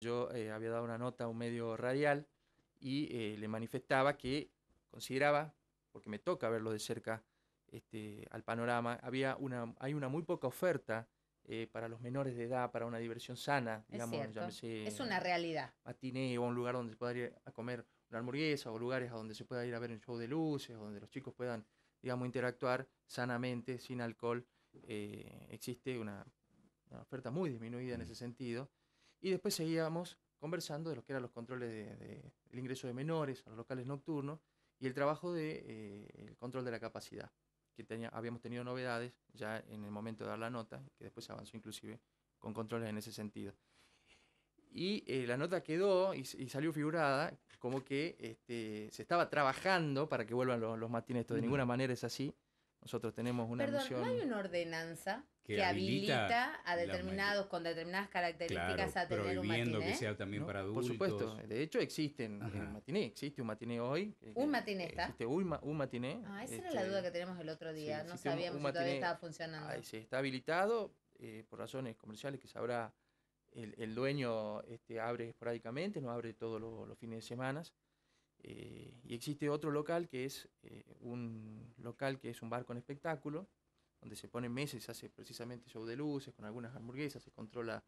yo eh, había dado una nota a un medio radial y eh, le manifestaba que consideraba, porque me toca verlo de cerca este, al panorama, había hay una muy poca oferta eh, para los menores de edad, para una diversión sana, es es una realidad. Matineo, un lugar donde se pueda ir a comer una hamburguesa o lugares a donde se pueda ir a ver un show de luces, donde los chicos puedan, digamos, interactuar sanamente, sin alcohol. existe una oferta muy disminuida en ese sentido y después seguíamos conversando de lo que eran los controles del de, ingreso de menores a los locales nocturnos y el trabajo del de, eh, el control de la capacidad, que tenía, habíamos tenido novedades ya en el momento de dar la nota, que después avanzó inclusive con controles en ese sentido. Y eh, la nota quedó y, salió figurada como que este, se estaba trabajando para que vuelvan los, matines. Esto de ninguna manera es así. Nosotros tenemos una Perdón, misión... ¿no hay una ordenanza que, habilita, a determinados con determinadas características a tener un matiné. que sea también para adultos. Por supuesto, de hecho existen eh, matiné, existe un matiné hoy. Eh, un matiné está. Existe un, matiné. Ah, esa era la este, duda que teníamos el otro día, no sabíamos si todavía estaba funcionando. Ahí se está habilitado eh, por razones comerciales que sabrá el, dueño este, abre esporádicamente, no abre todos los, fines de semana. y existe otro local que es un local que es un bar con espectáculo, donde se ponen meses, y se hace precisamente show de luces, con algunas hamburguesas, se controla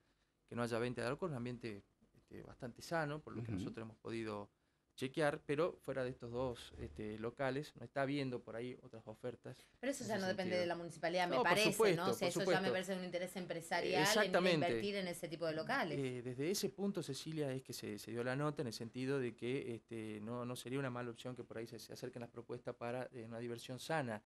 que no haya venta de alcohol, un ambiente este, bastante sano, por lo que nosotros hemos podido chequear, pero fuera de estos dos este, locales no está viendo por ahí otras ofertas. Pero eso ya no depende de la municipalidad, me parece, ¿no? eso ya me parece un interés empresarial en invertir en ese tipo de locales. Eh, desde ese punto, Cecilia, es que se, dio la nota en el sentido de que este, no, sería una mala opción que por ahí se, acerquen las propuestas para eh, una diversión sana.